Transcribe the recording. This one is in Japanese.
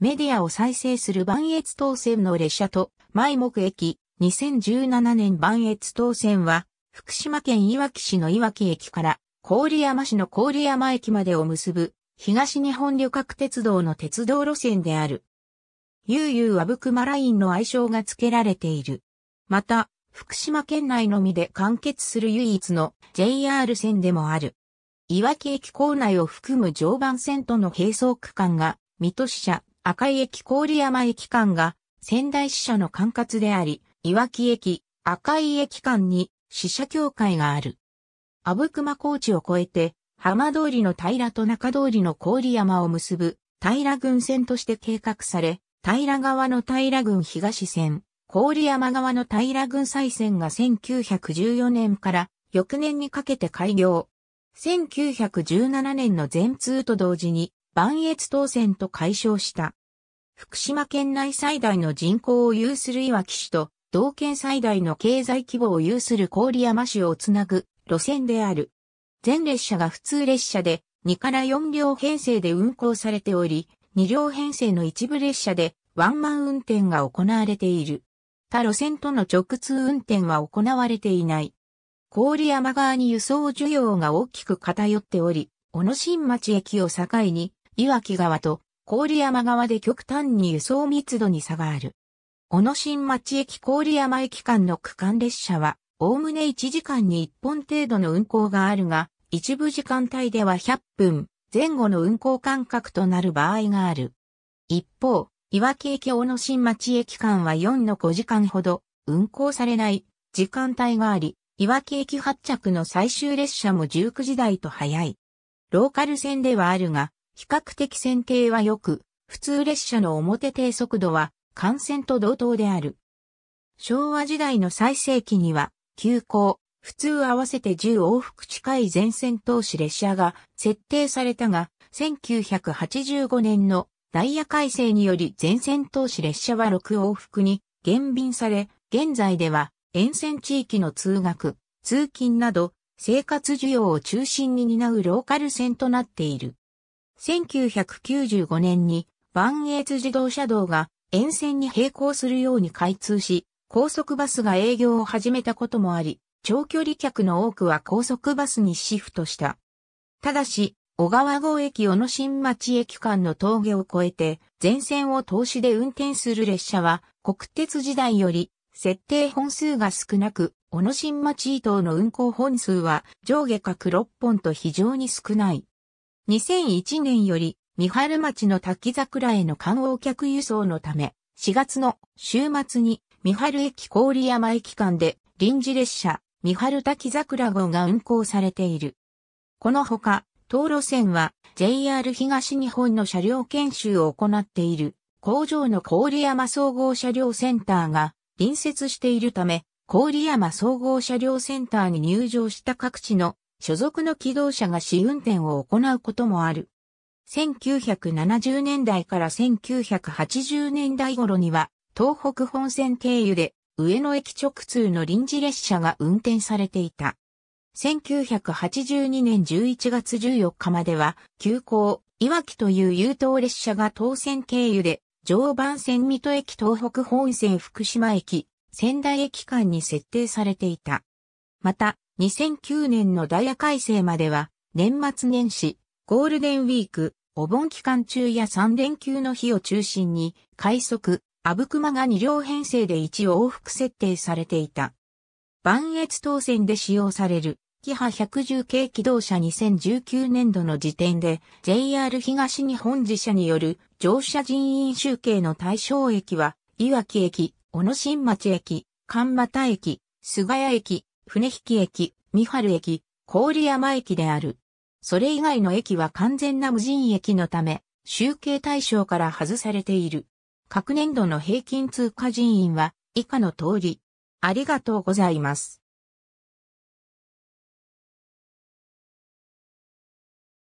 メディアを再生する万越東線の列車と、毎目駅、2017年万越東線は、福島県いわき市のいわき駅から、郡山市の郡山駅までを結ぶ、東日本旅客鉄道の鉄道路線である。悠々ぶくまラインの愛称が付けられている。また、福島県内のみで完結する唯一の JR 線でもある。いわき駅構内を含む常磐線との並走区間が、水戸支社、赤井駅郡山駅間が仙台支社の管轄であり、岩木駅、赤井駅間に支社協会がある。阿武隈高地を越えて、浜通りの平と中通りの郡山を結ぶ平郡線として計画され、平側の平郡東線、郡山側の平郡再線が1914年から翌年にかけて開業。1917年の全通と同時に万越当選と解消した。福島県内最大の人口を有するいわき市と、同県最大の経済規模を有する郡山市をつなぐ路線である。全列車が普通列車で2から4両編成で運行されており、2両編成の一部列車でワンマン運転が行われている。他路線との直通運転は行われていない。郡山側に輸送需要が大きく偏っており、小野新町駅を境に岩木川と郡山側で極端に輸送密度に差がある。小野新町駅郡山駅間の区間列車は、おおむね1時間に1本程度の運行があるが、一部時間帯では100分前後の運行間隔となる場合がある。一方、岩木駅小野新町駅間は4の5時間ほど運行されない時間帯があり、岩木駅発着の最終列車も19時台と早い。ローカル線ではあるが、比較的線形は良く、普通列車の表低速度は幹線と同等である。昭和時代の最盛期には、急行、普通合わせて10往復近い全線投資列車が設定されたが、1985年のダイヤ改正により全線投資列車は6往復に減便され、現在では沿線地域の通学、通勤など生活需要を中心に担うローカル線となっている。1995年に、万ツ自動車道が沿線に並行するように開通し、高速バスが営業を始めたこともあり、長距離客の多くは高速バスにシフトした。ただし、小川郷駅小野新町駅間の峠を越えて、全線を通しで運転する列車は、国鉄時代より、設定本数が少なく、小野新町伊東の運行本数は上下各6本と非常に少ない。2001年より、三春町の滝桜への観光客輸送のため、4月の週末に、三春駅郡山駅間で、臨時列車、三春滝桜号が運行されている。このほか、当路線は JR 東日本の車両研修を行っている工場の郡山総合車両センターが隣接しているため、郡山総合車両センターに入場した各地の所属の機動車が試運転を行うこともある。1970年代から1980年代頃には、東北本線経由で上野駅直通の臨時列車が運転されていた。1982年11月14日までは、急行、いわきという優等列車が当線経由で、常磐線水戸駅東北本線福島駅、仙台駅間に設定されていた。また、2009年のダイヤ改正までは、年末年始、ゴールデンウィーク、お盆期間中や3連休の日を中心に、快速、阿武熊が2両編成で1往復設定されていた。万越当線で使用される、キハ110系機動車2019年度の時点で JR 東日本自社による乗車人員集計の対象駅は、いわき駅、小野新町駅、神又駅、菅谷駅、船引駅、三春駅、郡山駅である。それ以外の駅は完全な無人駅のため、集計対象から外されている。各年度の平均通過人員は以下の通り。ありがとうございます。